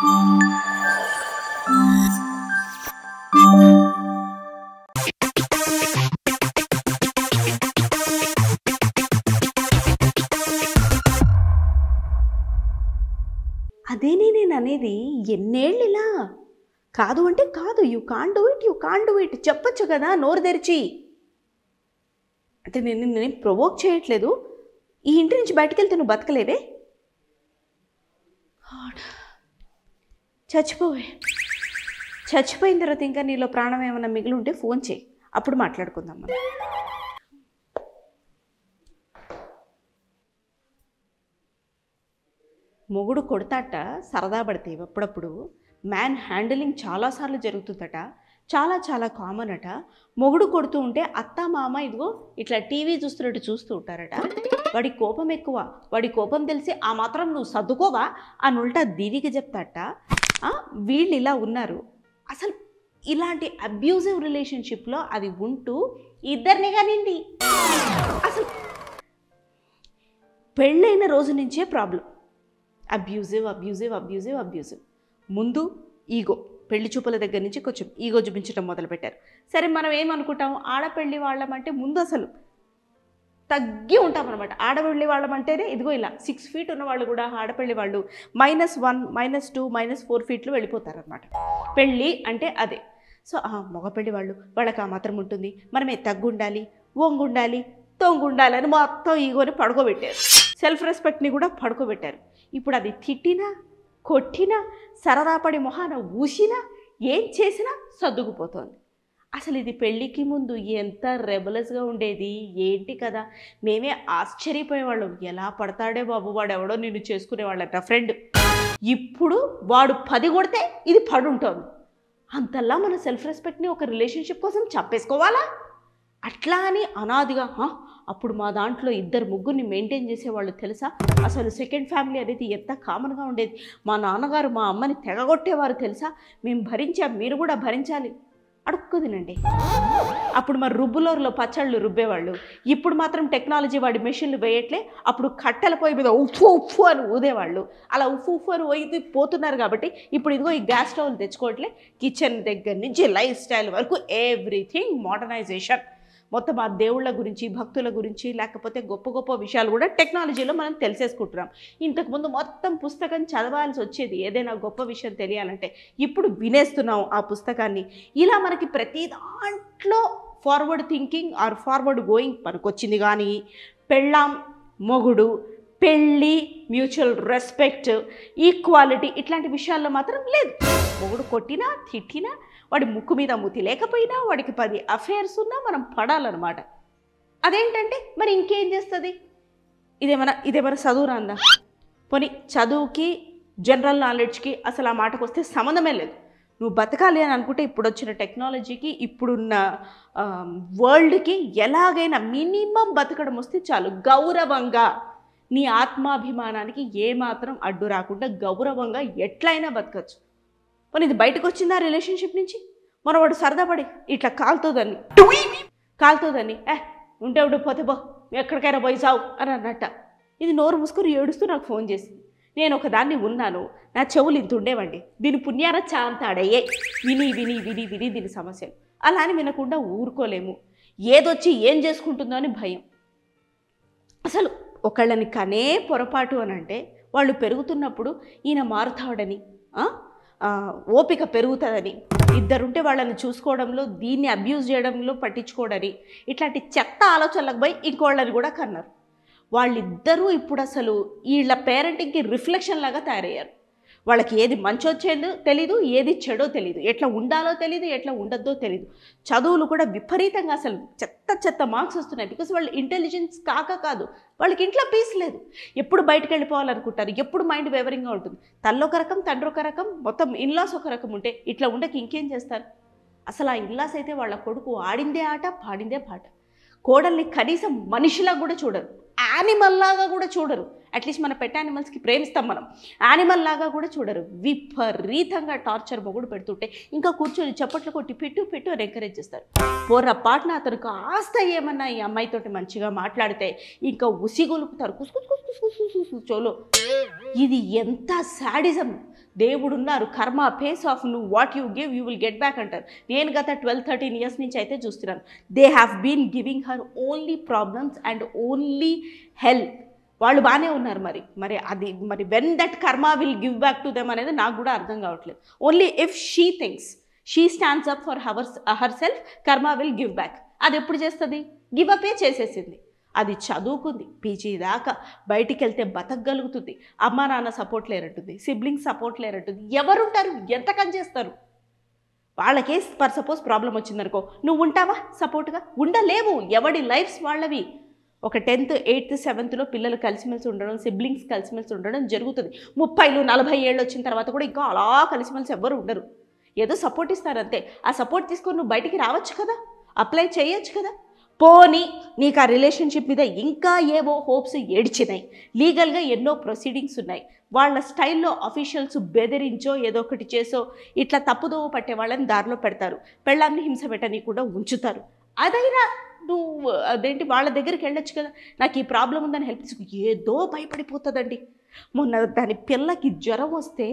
అదేనే నేను అనేది ఎన్నేళ్ళు ఇలా కాదు అంటే కాదు you can do it you can do it చెప్పచ్చు కదా నోరు తెరిచి అంటే నేను నేను ప్రొవోక్ చేయట్లేదు ఈ ఇంటి నుంచి బయటకు వెళ్తే నువ్వు బతకలేవే చచ్చిపోవే చచ్చిపోయిన తర్వాత ఇంకా నీలో ప్రాణం ఏమైనా మిగిలి ఉంటే ఫోన్ చేయి అప్పుడు మాట్లాడుకుందాం మొగుడు కొడతాట సరదా పడితే అప్పుడప్పుడు మ్యాన్ హ్యాండిలింగ్ చాలాసార్లు జరుగుతుందట చాలా చాలా కామన్ అట మొగుడు కొడుతూ ఉంటే అత్త మామ ఇదిగో ఇట్లా టీవీ చూస్తున్నట్టు చూస్తూ ఉంటారట వాడి కోపం ఎక్కువ వాడి కోపం తెలిసి ఆ మాత్రం నువ్వు సర్దుకోవా అని ఉల్టా దీవికి చెప్తాట వీళ్ళు ఇలా ఉన్నారు అసలు ఇలాంటి అబ్యూజివ్ రిలేషన్షిప్లో అది ఉంటూ ఇద్దరిని కానివ్వండి అసలు పెళ్ళైన రోజు నుంచే problem abusive abusive abusive abusive ముందు ఈగో పెళ్లి చూపుల దగ్గర నుంచి కొంచెం ఈగో చూపించడం మొదలుపెట్టారు సరే మనం ఏమనుకుంటాము ఆడపెళ్ళి వాళ్ళమంటే ముందు అసలు తగ్గి అనమాట ఆడపల్లి వాళ్ళం అంటేనే ఇదిగో ఇలా సిక్స్ ఫీట్ ఉన్న వాళ్ళు కూడా ఆడపల్లి వాళ్ళు minus one minus two minus four ఫీట్లు వెళ్ళిపోతారనమాట పెళ్ళి అంటే అదే సో మగపెళ్ళి వాళ్ళు వాళ్ళకి ఆ మాత్రం ఉంటుంది మనమే తగ్గుండాలి ఒంగుండాలి తొంగుండాలని మొత్తం ఈగోని పడుకోబెట్టారు సెల్ఫ్ రెస్పెక్ట్ని కూడా పడుకోబెట్టారు ఇప్పుడు అది తిట్టినా కొట్టినా సరదాపడి మొహాన ఊసినా ఏం చేసినా సర్దుకుపోతోంది అసలు ఇది పెళ్ళికి ముందు ఎంత రెబలస్గా ఉండేది ఏంటి కదా మేమే ఆశ్చర్యపోయేవాళ్ళం ఎలా పడతాడే బాబు వాడు ఎవడో నిన్ను చేసుకునేవాళ్ళట ఫ్రెండ్ ఇప్పుడు వాడు పది కొడితే ఇది ఉంటుంది అంతలా మన సెల్ఫ్ రెస్పెక్ట్ని ఒక రిలేషన్షిప్ కోసం చెప్పేసుకోవాలా అట్లా అని అనాదిగా అప్పుడు మా దాంట్లో ఇద్దరు ముగ్గురిని మెయింటైన్ చేసేవాళ్ళు తెలుసా అసలు సెకండ్ ఫ్యామిలీ అనేది ఎంత కామన్గా ఉండేది మా నాన్నగారు మా అమ్మని తెగగొట్టేవారు తెలుసా మేము భరించాం మీరు కూడా భరించాలి అడుక్కు తినండి అప్పుడు మరి రుబ్బులోర్లో పచ్చళ్ళు రుబ్బేవాళ్ళు ఇప్పుడు మాత్రం టెక్నాలజీ వాడి మెషిన్లు వేయట్లే అప్పుడు కట్టెల పోయి మీద ఉఫ్ఫు ఉఫ్ఫు అని ఊదేవాళ్ళు అలా ఉఫ్ ఉఫ్ అని పోయి పోతున్నారు కాబట్టి ఇప్పుడు ఇదిగో ఈ గ్యాస్ స్టవ్లు తెచ్చుకోవట్లే కిచెన్ దగ్గర నుంచి లైఫ్ స్టైల్ వరకు ఎవ్రీథింగ్ మోడర్నైజేషన్ మొత్తం ఆ దేవుళ్ళ గురించి భక్తుల గురించి లేకపోతే గొప్ప గొప్ప విషయాలు కూడా టెక్నాలజీలో మనం తెలిసేసుకుంటున్నాం ఇంతకుముందు మొత్తం పుస్తకం చదవాల్సి వచ్చేది ఏదైనా గొప్ప విషయం తెలియాలంటే ఇప్పుడు వినేస్తున్నాం ఆ పుస్తకాన్ని ఇలా మనకి ప్రతి దాంట్లో forward thinking or forward going వచ్చింది కానీ పెళ్ళాం మొగుడు పెళ్ళి మ్యూచువల్ రెస్పెక్ట్ ఈక్వాలిటీ ఇట్లాంటి విషయాల్లో మాత్రం లేదు మొగుడు కొట్టినా తిట్టినా వాడి ముక్కు మీద ముతి లేకపోయినా వాడికి పది అఫేర్స్ ఉన్నా మనం పడాలన్నమాట అదేంటంటే మరి ఇంకేం చేస్తుంది ఇదేమైనా ఇదేమైనా చదువు రాందా పోనీ చదువుకి జనరల్ నాలెడ్జ్కి అసలు ఆ మాటకు వస్తే సంబంధమే లేదు నువ్వు బతకాలి అని అనుకుంటే ఇప్పుడు వచ్చిన టెక్నాలజీకి ఇప్పుడున్న వరల్డ్కి ఎలాగైనా మినిమం బతకడం వస్తే చాలు గౌరవంగా నీ ఆత్మాభిమానానికి ఏమాత్రం అడ్డు రాకుండా గౌరవంగా ఎట్లయినా బతకచ్చు మరి ఇది బయటకు వచ్చిందా రిలేషన్షిప్ నుంచి మనవాడు సరదాపడి ఇట్లా కాలుతోదని కాలుతోదని ఏ ఉంటే ఉండు పోతే బో ఎక్కడికైనా పోయి చావు అని అన్నట్ట ఇది నోరు ముసుకుని ఏడుస్తూ నాకు ఫోన్ చేసింది నేను ఒక దాన్ని ఉన్నాను నా చెవులు ఇంత ఉండేవండి దీని పుణ్యాన చాంతాడయ్యే విని విని విని విని దీని సమస్యలు అలా అని వినకుండా ఊరుకోలేము ఏదొచ్చి ఏం చేసుకుంటుందో అని భయం అసలు ఒకళ్ళని కనే పొరపాటు అని అంటే వాళ్ళు పెరుగుతున్నప్పుడు ఈయన మారుతాడని ఓపిక పెరుగుతుందని ఇద్దరుంటే వాళ్ళని చూసుకోవడంలో దీన్ని అబ్యూజ్ చేయడంలో పట్టించుకోడని ఇట్లాంటి చెత్త ఆలోచనలకు పోయి ఇంకోళ్ళని కూడా కన్నారు వాళ్ళిద్దరూ ఇప్పుడు అసలు వీళ్ళ పేరెంటింగ్కి రిఫ్లెక్షన్ లాగా తయారయ్యారు వాళ్ళకి ఏది మంచి చెడు తెలీదు ఏది చెడో తెలీదు ఎట్లా ఉండాలో తెలీదు ఎట్లా ఉండద్దో తెలీదు చదువులు కూడా విపరీతంగా అసలు చెత్త చెత్త మార్క్స్ వస్తున్నాయి బికాస్ వాళ్ళు ఇంటెలిజెన్స్ కాక కాదు వాళ్ళకి ఇంట్లో పీస్ లేదు ఎప్పుడు బయటకు వెళ్ళిపోవాలనుకుంటారు ఎప్పుడు మైండ్ వేవరింగ్గా ఉంటుంది తల్లి ఒక రకం తండ్రి ఒక రకం మొత్తం ఇన్లాస్ ఒక రకం ఉంటే ఇట్లా ఉండక ఇంకేం చేస్తారు అసలు ఆ ఇన్లాస్ అయితే వాళ్ళ కొడుకు ఆడిందే ఆట పాడిందే పాట కోడల్ని కనీసం మనిషిలా కూడా చూడరు యానిమల్ లాగా కూడా చూడరు అట్లీస్ట్ మన పెట్ యానిమల్స్కి ప్రేమిస్తాం మనం యానిమల్ లాగా కూడా చూడరు విపరీతంగా టార్చర్ మొగుడు పెడుతుంటే ఇంకా కూర్చొని చప్పట్లు కొట్టి పెట్టు పెట్టు అని ఎంకరేజ్ చేస్తారు పోరా పాటన అతను కాస్త ఏమన్నా ఈ అమ్మాయితోటి మంచిగా మాట్లాడితే ఇంకా ఉసిగొలుపుతారు కుసుకుసు కుసుకుసు చోలో ఇది ఎంత శాడిజం దేవుడు ఉన్నారు కర్మ పేస్ ఆఫ్ నువ్వు what you give you will get back అంటారు నేను గత ట్వెల్వ్ థర్టీన్ ఇయర్స్ నుంచి అయితే చూస్తున్నాను they have been giving her only problems and only help వాళ్ళు బాగానే ఉన్నారు మరి మరి అది మరి when that karma will give back to them అనేది నాకు కూడా అర్థం కావట్లేదు only if she things she stands up for her herself karma will give back అది ఎప్పుడు చేస్తుంది గివ్ ఏ చేసేసింది అది చదువుకుంది పీజీ దాకా బయటికి వెళ్తే బతకగలుగుతుంది అమ్మా నాన్న సపోర్ట్ లేరంటుంది సిబ్లింగ్ సపోర్ట్ లేరంటుంది ఎవరుంటారు ఎంతకని చేస్తారు వాళ్ళకే పర్ సపోజ్ ప్రాబ్లం వచ్చిందనుకో నువ్వు ఉంటావా సపోర్ట్గా ఉండలేవు ఎవడి లైఫ్స్ వాళ్ళవి ఒక టెన్త్ ఎయిత్ సెవెంత్లో పిల్లలు కలిసిమెలిసి ఉండడం సిబ్లింగ్స్ కలిసిమెలిసి ఉండడం జరుగుతుంది ముప్పైలు నలభై ఏళ్ళు వచ్చిన తర్వాత కూడా ఇంకా అలా కలిసిమెలిసి ఎవ్వరు ఉండరు ఏదో సపోర్ట్ ఇస్తారంతే ఆ సపోర్ట్ తీసుకొని నువ్వు బయటికి రావచ్చు కదా అప్లై చేయొచ్చు కదా పోని నీకు ఆ రిలేషన్షిప్ మీద ఇంకా ఏవో హోప్స్ ఏడ్చినాయి లీగల్గా ఎన్నో ప్రొసీడింగ్స్ ఉన్నాయి వాళ్ళ స్టైల్లో అఫీషియల్స్ బెదిరించో ఏదో ఒకటి చేసో ఇట్లా తప్పుదోవ పట్టే వాళ్ళని దారిలో పెడతారు పెళ్ళాన్ని హింస పెట్టని కూడా ఉంచుతారు అదైనా నువ్వు అదేంటి వాళ్ళ దగ్గరికి వెళ్ళొచ్చు కదా నాకు ఈ ప్రాబ్లం ఉందని హెల్ప్ తీసుకు ఏదో భయపడిపోతుందండి మొన్న దాని పిల్లకి జ్వరం వస్తే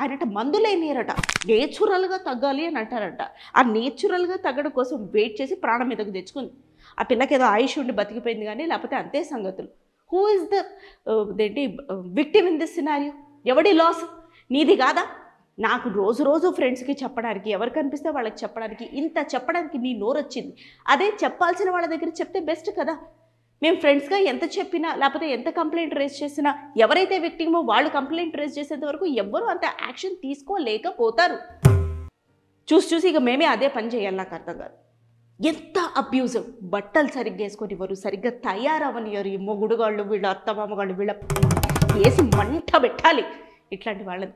ఆయనట మందులేనియరట నేచురల్గా తగ్గాలి అని అంటారట ఆ నేచురల్గా తగ్గడం కోసం వెయిట్ చేసి ప్రాణం మీదకు తెచ్చుకుంది ఆ పిల్లకి ఏదో ఆయుష్ ఉండి బతికిపోయింది కానీ లేకపోతే అంతే సంగతులు హూ ఇస్ ద ఏంటి విక్టిమ్ ఇన్ దిస్ సినారియో ఎవడి లాస్ నీది కాదా నాకు రోజు రోజు ఫ్రెండ్స్కి చెప్పడానికి ఎవరు కనిపిస్తే వాళ్ళకి చెప్పడానికి ఇంత చెప్పడానికి నీ నోరు వచ్చింది అదే చెప్పాల్సిన వాళ్ళ దగ్గర చెప్తే బెస్ట్ కదా మేము ఫ్రెండ్స్గా ఎంత చెప్పినా లేకపోతే ఎంత కంప్లైంట్ రేజ్ చేసినా ఎవరైతే విక్టిమో వాళ్ళు కంప్లైంట్ రేజ్ చేసేంత వరకు ఎవ్వరూ అంత యాక్షన్ తీసుకోలేకపోతారు చూసి చూసి ఇక మేమే అదే పని చేయాలి నాకు అర్థం కాదు ఎంత అబ్యూజ్ బట్టలు సరిగ్గా వేసుకొని ఇవ్వరు సరిగ్గా తయారవనియరు ఈ మొగుడుగాళ్ళు వీళ్ళ అత్తమామగాళ్ళు వీళ్ళ వేసి మంట పెట్టాలి ఇట్లాంటి వాళ్ళని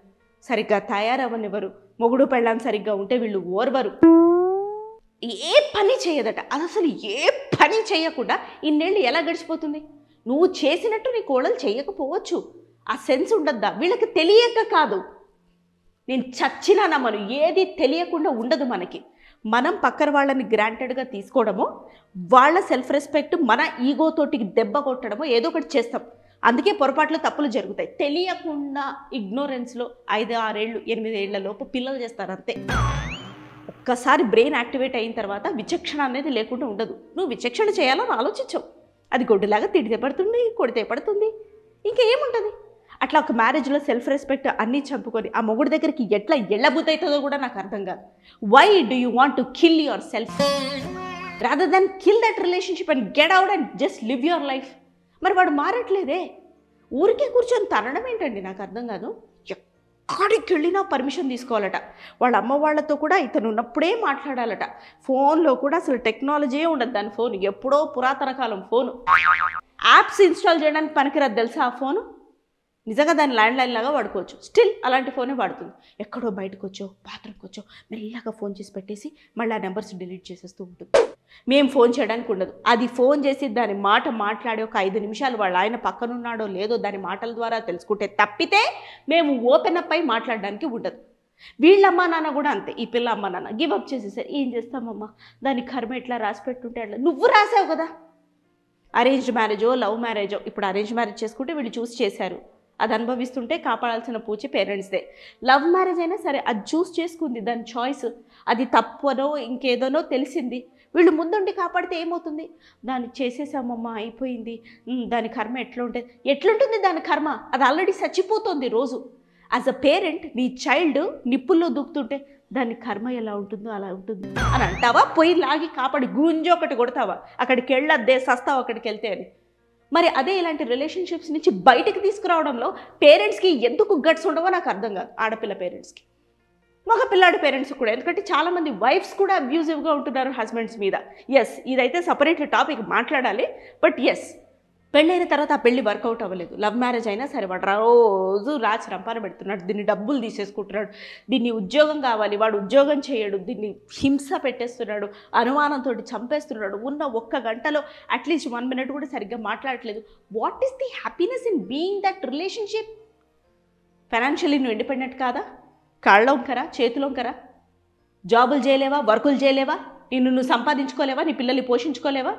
సరిగ్గా తయారవనివ్వరు మొగుడు పెళ్ళాం సరిగ్గా ఉంటే వీళ్ళు ఓర్వరు ఏ పని చేయదట అది అసలు ఏ పని చేయకుండా ఇన్నేళ్ళు ఎలా గడిచిపోతుంది నువ్వు చేసినట్టు నీ కోడలు చేయకపోవచ్చు ఆ సెన్స్ ఉండద్దా వీళ్ళకి తెలియక కాదు నేను చచ్చినా నమ్మను ఏది తెలియకుండా ఉండదు మనకి మనం పక్కన వాళ్ళని గ్రాంటెడ్గా తీసుకోవడము వాళ్ళ సెల్ఫ్ రెస్పెక్ట్ మన ఈగోతోటి దెబ్బ కొట్టడము ఏదో ఒకటి చేస్తాం అందుకే పొరపాట్లు తప్పులు జరుగుతాయి తెలియకుండా ఇగ్నోరెన్స్లో ఐదు ఆరేళ్ళు ఎనిమిది ఏళ్ల లోపు పిల్లలు చేస్తారు అంతే ఒక్కసారి బ్రెయిన్ యాక్టివేట్ అయిన తర్వాత విచక్షణ అనేది లేకుండా ఉండదు నువ్వు విచక్షణ చేయాలని ఆలోచించవు అది గొడ్డులాగా తిడితే పడుతుంది కొడితే పడుతుంది ఇంకేముంటుంది అట్లా ఒక మ్యారేజ్లో సెల్ఫ్ రెస్పెక్ట్ అన్నీ చంపుకొని ఆ మొగుడు దగ్గరికి ఎట్లా ఎళ్ళబుద్దవుతుందో కూడా నాకు అర్థం కాదు why do you want to kill yourself rather than kill that relationship and get out and just live your life మరి వాడు మారట్లేదే ఊరికే కూర్చొని తరడం ఏంటండి నాకు అర్థం కాదు ఎక్కడికి వెళ్ళినా పర్మిషన్ తీసుకోవాలట వాళ్ళ అమ్మ వాళ్ళతో కూడా ఇతను ఉన్నప్పుడే మాట్లాడాలట ఫోన్లో కూడా అసలు టెక్నాలజీయే ఉండదు దాని ఫోన్ ఎప్పుడో పురాతన కాలం ఫోను యాప్స్ ఇన్స్టాల్ చేయడానికి పనికిరాదు తెలుసా ఆ ఫోను నిజంగా దాని ల్యాండ్ లైన్ లాగా వాడుకోవచ్చు స్టిల్ అలాంటి ఫోనే వాడుతుంది ఎక్కడో బయటకు వచ్చో బాత్రూమ్కి వచ్చో మెల్లగా ఫోన్ చేసి పెట్టేసి మళ్ళీ ఆ నెంబర్స్ డిలీట్ చేసేస్తూ ఉంటుంది మేము ఫోన్ చేయడానికి ఉండదు అది ఫోన్ చేసి దాని మాట మాట్లాడి ఒక ఐదు నిమిషాలు వాళ్ళు ఆయన పక్కనున్నాడో లేదో దాని మాటల ద్వారా తెలుసుకుంటే తప్పితే మేము ఓపెన్ అప్ అయి మాట్లాడడానికి ఉండదు వీళ్ళ అమ్మా నాన్న కూడా అంతే ఈ పిల్ల అమ్మ నాన్న గివ్ అప్ చేసేసారు ఏం చేస్తామమ్మా దాని కర్మ ఎట్లా రాసి పెట్టుంటే అట్లా నువ్వు రాసావు కదా అరేంజ్ మ్యారేజో లవ్ మ్యారేజో ఇప్పుడు అరేంజ్ మ్యారేజ్ చేసుకుంటే వీళ్ళు చూసి చేశారు అది అనుభవిస్తుంటే కాపాడాల్సిన పూచి పేరెంట్స్దే లవ్ మ్యారేజ్ అయినా సరే అది చూస్ చేసుకుంది దాని చాయిస్ అది తప్పనో ఇంకేదోనో తెలిసింది వీళ్ళు ముందుండి కాపాడితే ఏమవుతుంది దాన్ని చేసేసామమ్మా అయిపోయింది దాని కర్మ ఎట్లా ఉంటుంది ఎట్లుంటుంది దాని కర్మ అది ఆల్రెడీ చచ్చిపోతుంది రోజు యాజ్ అ పేరెంట్ నీ చైల్డ్ నిప్పుల్లో దూకుతుంటే దాని కర్మ ఎలా ఉంటుందో అలా ఉంటుంది అని అంటావా పోయి లాగి కాపాడి గుంజో ఒకటి కొడతావా అక్కడికి వెళ్ళొద్దే సస్తావు అక్కడికి వెళ్తే అని మరి అదే ఇలాంటి రిలేషన్షిప్స్ నుంచి బయటకు తీసుకురావడంలో పేరెంట్స్కి ఎందుకు గట్స్ ఉండవో నాకు అర్థం కాదు ఆడపిల్ల పేరెంట్స్కి మగ పిల్లాడి పేరెంట్స్ కూడా ఎందుకంటే చాలామంది వైఫ్స్ కూడా అబ్యూజివ్గా ఉంటున్నారు హస్బెండ్స్ మీద ఎస్ ఇదైతే సపరేట్ టాపిక్ మాట్లాడాలి బట్ ఎస్ పెళ్ళైన తర్వాత ఆ పెళ్ళి వర్కౌట్ అవ్వలేదు లవ్ మ్యారేజ్ అయినా సరే వాడు రోజు రాచి రంపాన పెడుతున్నాడు దీన్ని డబ్బులు తీసేసుకుంటున్నాడు దీన్ని ఉద్యోగం కావాలి వాడు ఉద్యోగం చేయడు దీన్ని హింస పెట్టేస్తున్నాడు అనుమానంతో చంపేస్తున్నాడు ఉన్న ఒక్క గంటలో అట్లీస్ట్ వన్ మినిట్ కూడా సరిగ్గా మాట్లాడట్లేదు what is the happiness in being that relationship financially నువ్వు ఇండిపెండెంట్ కాదా కాళ్ళంకరా కరా జాబులు చేయలేవా వర్కులు చేయలేవా నిన్ను నువ్వు సంపాదించుకోలేవా నీ పిల్లల్ని పోషించుకోలేవా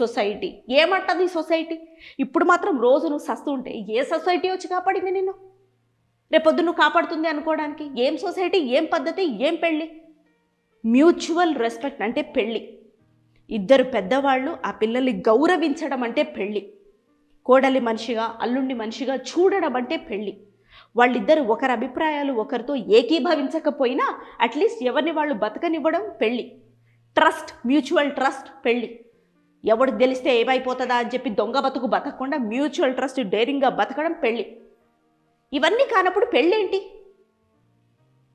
సొసైటీ ఏమంటుంది సొసైటీ ఇప్పుడు మాత్రం రోజు నువ్వు సస్తు ఉంటే ఏ సొసైటీ వచ్చి కాపాడింది నిన్ను రేపొద్దు నువ్వు కాపాడుతుంది అనుకోవడానికి ఏం సొసైటీ ఏం పద్ధతి ఏం పెళ్ళి మ్యూచువల్ రెస్పెక్ట్ అంటే పెళ్ళి ఇద్దరు పెద్దవాళ్ళు ఆ పిల్లల్ని గౌరవించడం అంటే పెళ్ళి కోడలి మనిషిగా అల్లుండి మనిషిగా చూడడం అంటే పెళ్ళి వాళ్ళిద్దరు ఒకరి అభిప్రాయాలు ఒకరితో ఏకీభవించకపోయినా అట్లీస్ట్ ఎవరిని వాళ్ళు బతకనివ్వడం పెళ్ళి ట్రస్ట్ మ్యూచువల్ ట్రస్ట్ పెళ్ళి ఎవడు తెలిస్తే ఏమైపోతుందా అని చెప్పి దొంగ బతుకు బతకకుండా మ్యూచువల్ ట్రస్ట్ డేరింగ్గా బతకడం పెళ్ళి ఇవన్నీ కానప్పుడు పెళ్ళేంటి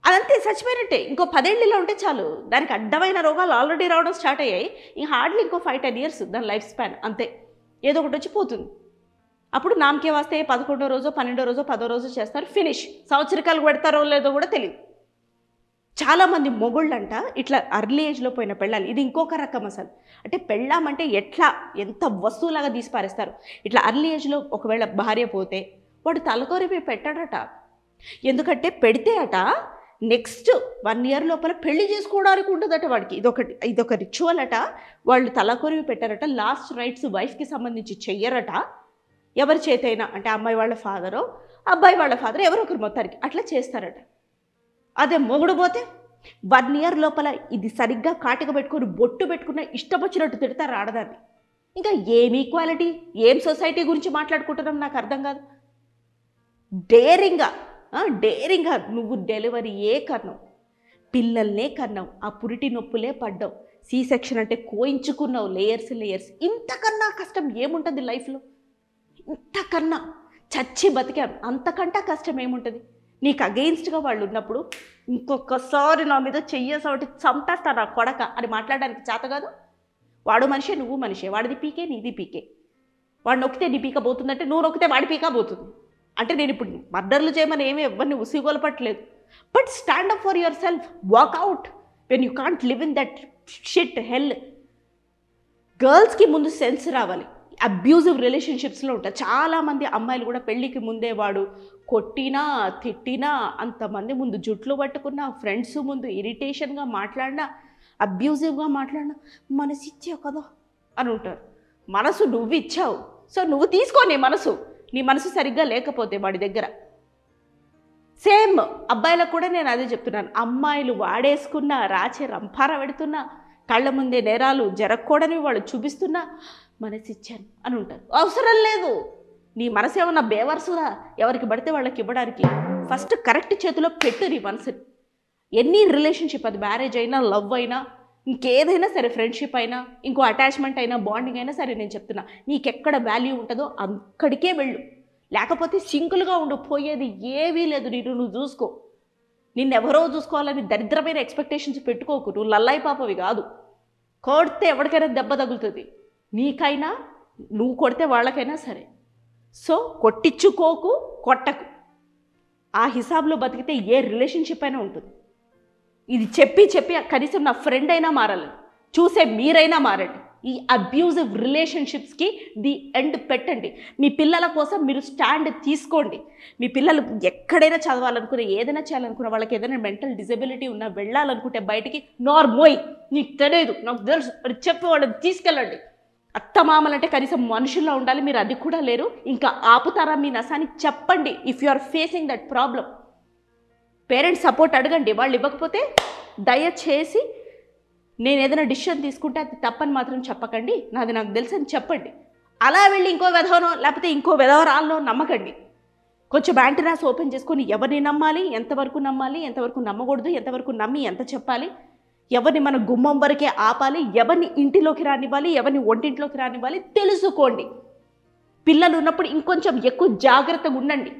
అదంతే చచ్చిపోయినట్టే ఇంకో పదేళ్ళలో ఉంటే చాలు దానికి అడ్డమైన రోగాలు ఆల్రెడీ రావడం స్టార్ట్ అయ్యాయి ఇంక హార్డ్లీ ఇంకో ఫైవ్ టెన్ ఇయర్స్ దాని లైఫ్ స్పాన్ అంతే ఏదో ఒకటి వచ్చి పోతుంది అప్పుడు నామకే వస్తే పదకొండో రోజో పన్నెండో రోజో పదో రోజు చేస్తారు ఫినిష్ సంవత్సరికాలు పెడతారో లేదో కూడా తెలియదు చాలామంది మొగుళ్ళంట ఇట్లా అర్లీ ఏజ్లో పోయిన పెళ్ళాలి ఇది ఇంకొక రకం అసలు అంటే పెళ్ళామంటే ఎట్లా ఎంత వస్తువులాగా తీసి పారేస్తారు ఇట్లా అర్లీ ఏజ్లో ఒకవేళ భార్య పోతే వాడు తలకొరిపి పెట్టాడట ఎందుకంటే పెడితే అట నెక్స్ట్ వన్ ఇయర్ లోపల పెళ్లి చేసుకోవడానికి ఉండదట వాడికి ఇదొక ఇదొక రిచువల్ అట వాళ్ళు తలకొరివి పెట్టారట లాస్ట్ రైట్స్ వైఫ్కి సంబంధించి చెయ్యరట ఎవరి చేతైనా అంటే అమ్మాయి వాళ్ళ ఫాదరో అబ్బాయి వాళ్ళ ఫాదర్ ఎవరో ఒకరు మొత్తానికి అట్లా చేస్తారట అదే మొగుడు పోతే వన్ ఇయర్ లోపల ఇది సరిగ్గా కాటిక పెట్టుకుని బొట్టు పెట్టుకున్న ఇష్టం వచ్చినట్టు తిడతారు ఆడదాన్ని ఇంకా ఏం ఈక్వాలిటీ ఏం సొసైటీ గురించి మాట్లాడుకుంటున్నాం నాకు అర్థం కాదు డేరింగ్గా డేరింగ్గా నువ్వు డెలివరీ ఏ కన్నావు పిల్లల్నే కన్నావు ఆ పురిటి నొప్పులే పడ్డావు సి సెక్షన్ అంటే కోయించుకున్నావు లేయర్స్ లేయర్స్ ఇంతకన్నా కష్టం ఏముంటుంది లైఫ్లో ఇంతకన్నా చచ్చి బతికాం అంతకంటే కష్టం ఏముంటుంది నీకు అగెయిన్స్ట్గా వాళ్ళు ఉన్నప్పుడు ఇంకొకసారి నా మీద చెయ్యేసాటి చంపేస్తాను నా కొడక అని మాట్లాడడానికి చేత కాదు వాడు మనిషే నువ్వు మనిషే వాడిది పీకే నీది పీకే వాడు నొక్కితే నీ పీకపోతుందంటే నువ్వు నొక్కితే వాడి పీకపోతుంది అంటే నేను ఇప్పుడు మర్డర్లు చేయమని ఏమీ ఎవరిని ఉసిగోలపట్టలేదు but stand up for yourself walk out when you can't live in that shit hell గర్ల్స్కి ముందు సెన్స్ రావాలి అబ్యూజివ్ రిలేషన్షిప్స్లో ఉంటారు చాలామంది అమ్మాయిలు కూడా పెళ్ళికి ముందే వాడు కొట్టినా తిట్టినా అంతమంది ముందు జుట్లు పట్టుకున్న ఫ్రెండ్స్ ముందు ఇరిటేషన్గా మాట్లాడినా అబ్యూజివ్గా మాట్లాడినా మనసు ఇచ్చావు కదా అని ఉంటారు మనసు నువ్వు ఇచ్చావు సో నువ్వు తీసుకో నీ మనసు నీ మనసు సరిగ్గా లేకపోతే వాడి దగ్గర సేమ్ అబ్బాయిలకు కూడా నేను అదే చెప్తున్నాను అమ్మాయిలు వాడేసుకున్న రాచే రంపార పెడుతున్నా కళ్ళ ముందే నేరాలు జరగకూడని వాళ్ళు చూపిస్తున్నా మనసు ఇచ్చాను అని ఉంటారు అవసరం లేదు నీ మనసు ఏమన్నా బేవర్సురా ఎవరికి పడితే వాళ్ళకి ఇవ్వడానికి ఫస్ట్ కరెక్ట్ చేతిలో పెట్టు నీ మనసుని ఎన్ని రిలేషన్షిప్ అది మ్యారేజ్ అయినా లవ్ అయినా ఇంకేదైనా సరే ఫ్రెండ్షిప్ అయినా ఇంకో అటాచ్మెంట్ అయినా బాండింగ్ అయినా సరే నేను చెప్తున్నా నీకెక్కడ వాల్యూ ఉంటుందో అక్కడికే వెళ్ళు లేకపోతే సింకులుగా ఉండు పోయేది ఏవీ లేదు నేను నువ్వు చూసుకో ఎవరో చూసుకోవాలని దరిద్రమైన ఎక్స్పెక్టేషన్స్ పెట్టుకోకు నువ్వు లల్లాయి పాపవి కాదు కోడితే ఎవరికైనా దెబ్బ తగులుతుంది నీకైనా నువ్వు కొడితే వాళ్ళకైనా సరే సో కొట్టించుకోకు కొట్టకు ఆ హిసాబ్లో బతికితే ఏ రిలేషన్షిప్ అయినా ఉంటుంది ఇది చెప్పి చెప్పి కనీసం నా ఫ్రెండ్ అయినా మారాలి చూసే మీరైనా మారండి ఈ అబ్యూజివ్ రిలేషన్షిప్స్కి ది ఎండ్ పెట్టండి మీ పిల్లల కోసం మీరు స్టాండ్ తీసుకోండి మీ పిల్లలు ఎక్కడైనా చదవాలనుకున్న ఏదైనా చేయాలనుకున్న వాళ్ళకి ఏదైనా మెంటల్ డిజబిలిటీ ఉన్నా వెళ్ళాలనుకుంటే బయటికి నార్మోయ్ నీకు తెలియదు నాకు తెలుసు చెప్పి వాళ్ళని తీసుకెళ్ళండి అత్తమామలంటే కనీసం మనుషుల్లో ఉండాలి మీరు అది కూడా లేరు ఇంకా ఆపుతారా మీ నసాన్ని చెప్పండి if you are facing that problem parents support అడగండి వాళ్ళు ఇవ్వకపోతే దయచేసి నేను ఏదైనా డిసిషన్ తీసుకుంటే అది తప్పని మాత్రం చెప్పకండి నాది నాకు తెలుసు అని చెప్పండి అలా వెళ్ళి ఇంకో విధవనో లేకపోతే ఇంకో విధవరాల్లో నమ్మకండి కొంచెం యాంటీనాస్ ఓపెన్ చేసుకొని ఎవరిని నమ్మాలి ఎంతవరకు నమ్మాలి ఎంతవరకు నమ్మకూడదు ఎంతవరకు నమ్మి ఎంత చెప్పాలి ఎవరిని మన గుమ్మం వరకే ఆపాలి ఎవరిని ఇంటిలోకి రానివ్వాలి ఎవరిని ఒంటింట్లోకి రానివ్వాలి తెలుసుకోండి పిల్లలు ఉన్నప్పుడు ఇంకొంచెం ఎక్కువ జాగ్రత్తగా ఉండండి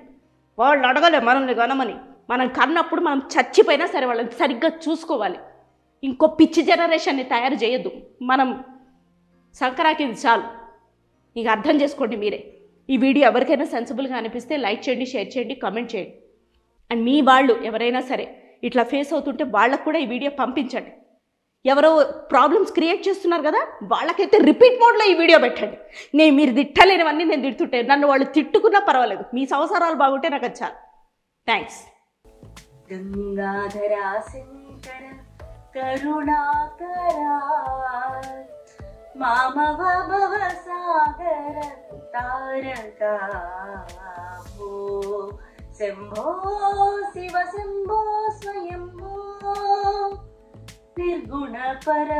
వాళ్ళు అడగలే మనల్ని కనమని మనం కన్నప్పుడు మనం చచ్చిపోయినా సరే వాళ్ళని సరిగ్గా చూసుకోవాలి ఇంకో పిచ్చి జనరేషన్ని తయారు చేయొద్దు మనం సంక్రాంతి చాలు ఇక అర్థం చేసుకోండి మీరే ఈ వీడియో ఎవరికైనా సెన్సిబుల్గా అనిపిస్తే లైక్ చేయండి షేర్ చేయండి కామెంట్ చేయండి అండ్ మీ వాళ్ళు ఎవరైనా సరే ఇట్లా ఫేస్ అవుతుంటే వాళ్ళకు కూడా ఈ వీడియో పంపించండి ఎవరో ప్రాబ్లమ్స్ క్రియేట్ చేస్తున్నారు కదా వాళ్ళకైతే రిపీట్ మోడ్లో ఈ వీడియో పెట్టండి నేను మీరు తిట్టలేనివన్నీ నేను తిడుతుంటే నన్ను వాళ్ళు తిట్టుకున్నా పర్వాలేదు మీ సంవత్సరాలు బాగుంటే నాకు వచ్చారు థ్యాంక్స్ గంగాధరా సాగర తారకా శంభో శివ శంభో స్వయంభో నిర్గుణ పర